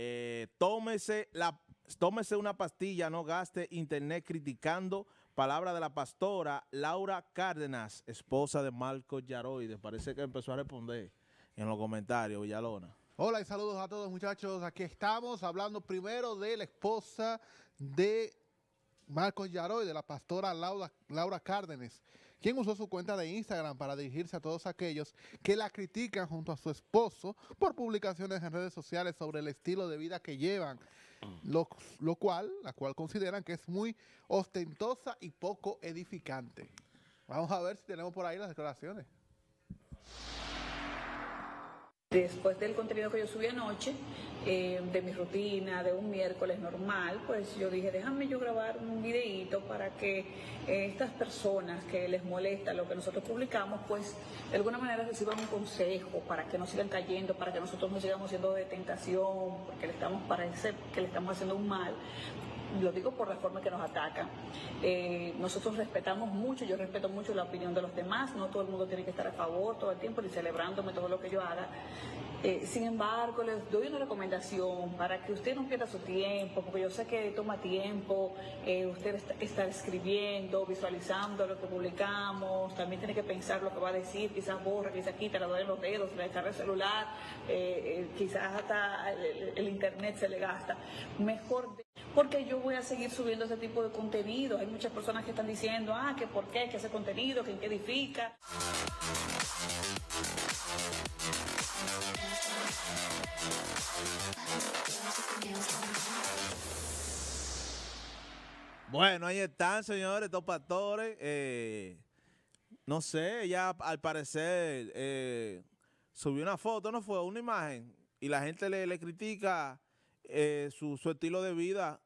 Eh, tómese, la, tómese una pastilla, no gaste internet criticando. Palabra de la pastora Laura Cárdenas, esposa de Marcos Yaroides. Parece que empezó a responder en los comentarios, Villalona. Hola y saludos a todos muchachos. Aquí estamos hablando primero de la esposa de Marcos Yaroides, la pastora Laura, Laura Cárdenas quien usó su cuenta de Instagram para dirigirse a todos aquellos que la critican junto a su esposo por publicaciones en redes sociales sobre el estilo de vida que llevan, mm. lo, cual, la cual consideran que es muy ostentosa y poco edificante. Vamos a ver si tenemos por ahí las declaraciones. Después del contenido que yo subí anoche, eh, de mi rutina, de un miércoles normal, pues yo dije, déjame yo grabar un videíto para que eh, estas personas que les molesta lo que nosotros publicamos, pues de alguna manera reciban un consejo para que no sigan cayendo, para que nosotros no sigamos siendo de tentación, porque le estamos, para que le estamos haciendo un mal lo digo por la forma que nos ataca. Eh, nosotros respetamos mucho, yo respeto mucho la opinión de los demás, no todo el mundo tiene que estar a favor todo el tiempo y celebrándome todo lo que yo haga. Eh, sin embargo, les doy una recomendación para que usted no pierda su tiempo, porque yo sé que toma tiempo, eh, usted está, escribiendo, visualizando lo que publicamos, también tiene que pensar lo que va a decir, quizás borra, quizás quita, le duele los dedos, le descarga el celular, quizás hasta el, internet se le gasta. Mejor porque yo voy a seguir subiendo ese tipo de contenido. Hay muchas personas que están diciendo, ah, que por qué, que ese contenido, que qué edifica. Bueno, ahí están, señores, dos pastores. Eh, no sé, ya al parecer eh, subió una foto, ¿no fue? Una imagen. Y la gente le critica eh, su, estilo de vida.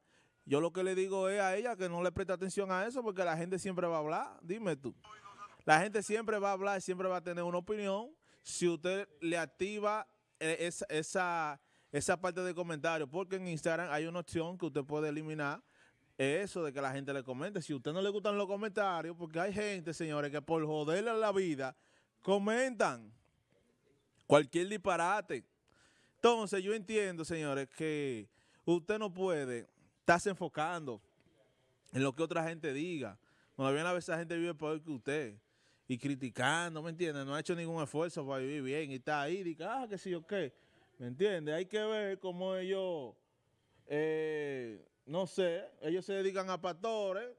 Yo lo que le digo es a ella que no le preste atención a eso porque la gente siempre va a hablar, dime tú. La gente siempre va a hablar, siempre va a tener una opinión. Si usted le activa eh, esa, esa, esa parte de comentarios porque en Instagram hay una opción que usted puede eliminar eso de que la gente le comente. Si a usted no le gustan los comentarios, porque hay gente, señores, que por joderle la vida comentan cualquier disparate. Entonces, yo entiendo, señores, que usted no puede estarse enfocando en lo que otra gente diga. Cuando bien a veces la gente vive peor que usted y criticando, ¿me entiende? No ha hecho ningún esfuerzo para vivir bien y está ahí, dice, ah, qué sé yo qué, ¿me entiende? Hay que ver cómo ellos, eh, no sé, ellos se dedican a pastores,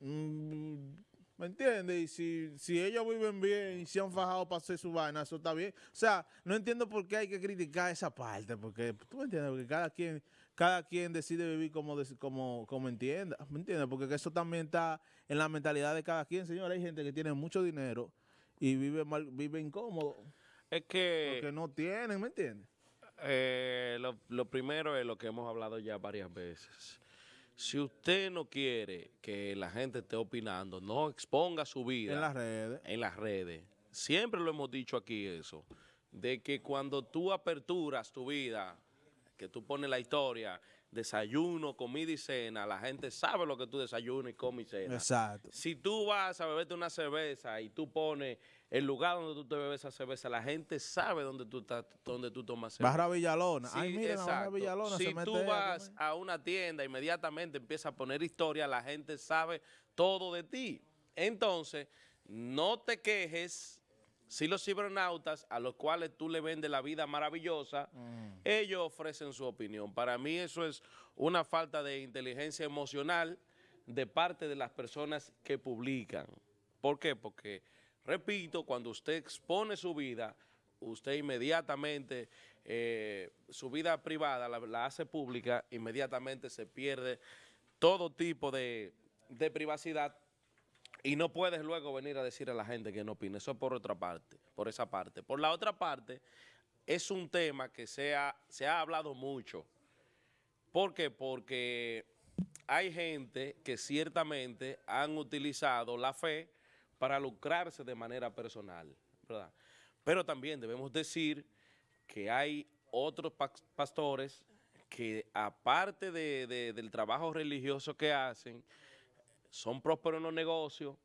mm, ¿Me entiendes? Y si, si ellos viven bien y se han fajado para hacer su vaina, eso está bien. O sea, no entiendo por qué hay que criticar esa parte, porque tú me entiendes, porque cada quien, cada quien decide vivir como, como, como entienda, ¿me entiendes? Porque eso también está en la mentalidad de cada quien, señor. Hay gente que tiene mucho dinero y vive mal, vive incómodo. Es que... Porque no tienen, ¿me entiendes? Eh, lo, lo primero es lo que hemos hablado ya varias veces. Si usted no quiere que la gente esté opinando, no exponga su vida. En las redes. En las redes. Siempre lo hemos dicho aquí eso, de que cuando tú aperturas tu vida, que tú pones la historia desayuno, comida y cena, la gente sabe lo que tú desayunas y comes y cena. Exacto. Si tú vas a beberte una cerveza y tú pones el lugar donde tú te bebes esa cerveza, la gente sabe dónde tú, estás, dónde tú tomas cerveza. Barra Villalona. Sí, mira, Villalona. Si tú vas a, a una tienda, inmediatamente empieza a poner historia, la gente sabe todo de ti. Entonces, no te quejes si los cibernautas, a los cuales tú le vendes la vida maravillosa, mm. ellos ofrecen su opinión. Para mí eso es una falta de inteligencia emocional de parte de las personas que publican. ¿Por qué? Porque, repito, cuando usted expone su vida, usted inmediatamente, eh, su vida privada la, hace pública, inmediatamente se pierde todo tipo de, de privacidad y no puedes luego venir a decir a la gente que no opina. Eso es por otra parte, por esa parte. Por la otra parte, es un tema que se ha, se ha hablado mucho. ¿Por qué? Porque hay gente que ciertamente han utilizado la fe para lucrarse de manera personal, Pero también debemos decir que hay otros pastores que aparte del trabajo religioso que hacen, son prósperos en los negocios,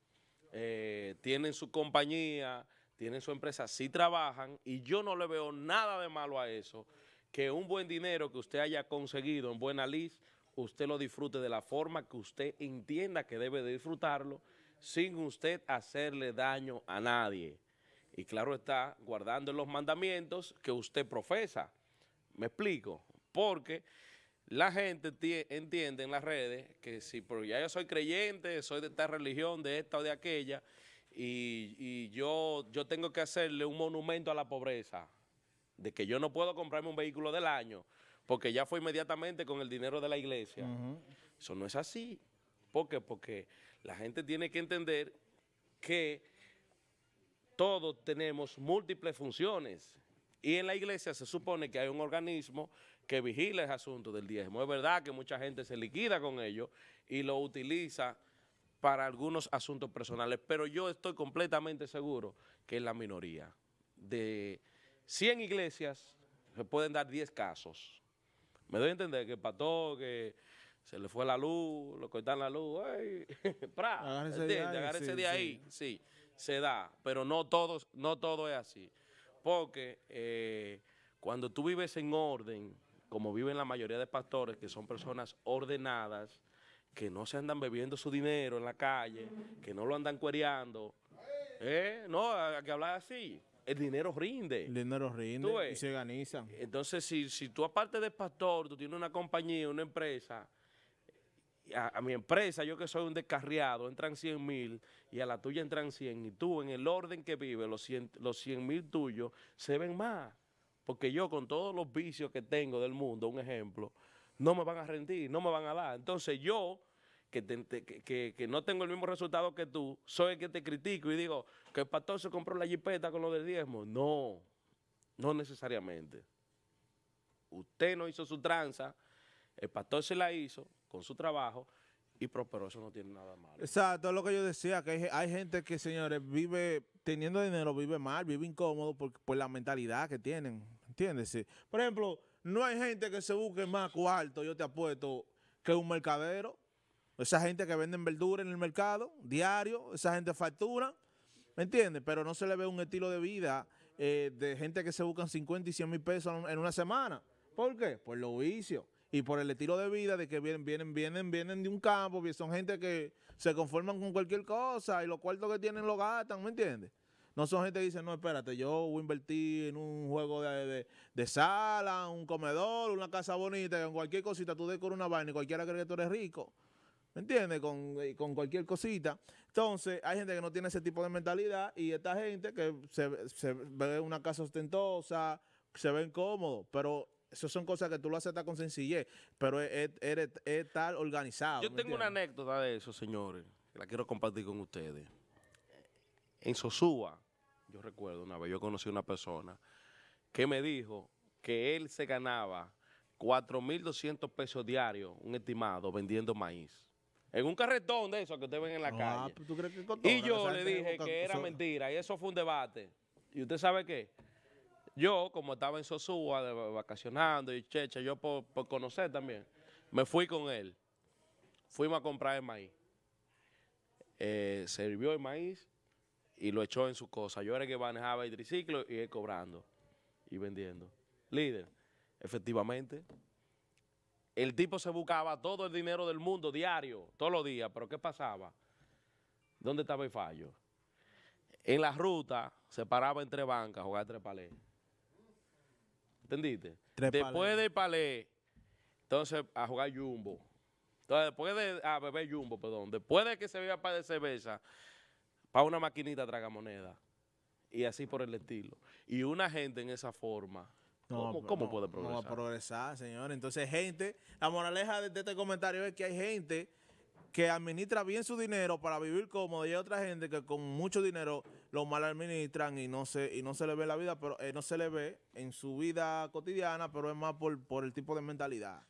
eh, tienen su compañía, tienen su empresa, sí trabajan y yo no le veo nada de malo a eso, que un buen dinero que usted haya conseguido en buena liz usted lo disfrute de la forma que usted entienda que debe disfrutarlo, sin usted hacerle daño a nadie. Y claro está, guardando los mandamientos que usted profesa. ¿Me explico? Porque la gente entiende en las redes que si, ya yo soy creyente, soy de esta religión, de esta o de aquella, y, yo, yo tengo que hacerle un monumento a la pobreza, de que yo no puedo comprarme un vehículo del año, porque ya fue inmediatamente con el dinero de la iglesia. Eso no es así. ¿Por qué? Porque la gente tiene que entender que todos tenemos múltiples funciones y en la iglesia se supone que hay un organismo que vigila el asunto del diezmo. Es verdad que mucha gente se liquida con ello y lo utiliza para algunos asuntos personales, pero yo estoy completamente seguro que es la minoría. De 100 iglesias se pueden dar 10 casos. Me doy a entender que pató, que se le fue la luz, lo cortaron la luz, ¡ay! de ahí, sí, ahí. Sí. se da, pero no todo, no todo es así. Porque eh, cuando tú vives en orden, como viven la mayoría de pastores, que son personas ordenadas, que no se andan bebiendo su dinero en la calle, que no lo andan cuereando. ¿Eh? No, hay que hablar así. El dinero rinde. El dinero rinde y se ganiza. Entonces, si, si tú aparte de pastor, tú tienes una compañía, una empresa, a, mi empresa, yo que soy un descarriado, entran 100 mil y a la tuya entran 100 y tú en el orden que vives, los 100 los mil tuyos se ven más. Porque yo con todos los vicios que tengo del mundo, un ejemplo, no me van a rendir, no me van a dar. Entonces yo, que, no tengo el mismo resultado que tú, soy el que te critico y digo que el pastor se compró la jipeta con lo del diezmo. No, no necesariamente. Usted no hizo su tranza, el pastor se la hizo con su trabajo, y prosperó. Eso no tiene nada malo. Exacto, es lo que yo decía, que hay, gente que, señores, vive teniendo dinero, vive mal, vive incómodo por, por la mentalidad que tienen. ¿Entiendes? Por ejemplo, no hay gente que se busque más cuarto, yo te apuesto, que un mercadero. Esa gente que venden verduras en el mercado, diario, esa gente factura, ¿me entiendes? Pero no se le ve un estilo de vida eh, de gente que se buscan 50 y 100 mil pesos en una semana. ¿Por qué? Por los vicios y por el estilo de vida de que vienen, vienen, vienen, vienen de un campo, son gente que se conforman con cualquier cosa y los cuartos que tienen lo gastan, ¿me entiendes? No son gente que dice, no, espérate, yo voy a invertir en un juego de, sala, un comedor, una casa bonita, en cualquier cosita tú decoras una vaina y cualquiera cree que tú eres rico. ¿Me entiendes? Eh, con, cualquier cosita. Entonces, hay gente que no tiene ese tipo de mentalidad y esta gente que se, se ve una casa ostentosa, se ven cómodos, pero esas son cosas que tú lo aceptas con sencillez, pero es, eres, tal organizado. Yo tengo una anécdota de eso, señores, que la quiero compartir con ustedes. En Sosúa, yo recuerdo una vez, yo conocí a una persona que me dijo que él se ganaba 4.200 pesos diarios, un estimado, vendiendo maíz. En un carretón de eso que ustedes ven en la calle. Ah, y yo le dije que era mentira, y eso fue un debate. ¿Y usted sabe qué? Yo, como estaba en Sosúa, vacacionando y checha, yo por, conocer también, me fui con él. Fuimos a comprar el maíz. Eh, sirvió el maíz y lo echó en su cosa. Yo era el que manejaba el triciclo y él cobrando y vendiendo. Líder, efectivamente. El tipo se buscaba todo el dinero del mundo diario, todos los días, pero ¿qué pasaba? ¿Dónde estaba el fallo? En la ruta se paraba entre bancas jugaba entre tres palés. ¿entendiste? después de palé, entonces a jugar jumbo. Entonces después de, a beber jumbo, perdón, después de que se beba para de cerveza, para una maquinita moneda. Y así por el estilo. Y una gente en esa forma ¿Cómo, puede progresar? ¿Cómo progresar, señor. Entonces, gente, la moraleja de, de, este comentario es que hay gente que administra bien su dinero para vivir cómodo y hay otra gente que con mucho dinero lo mal administran y no se y no se le ve la vida, pero eh, no se le ve en su vida cotidiana, pero es más por, por el tipo de mentalidad.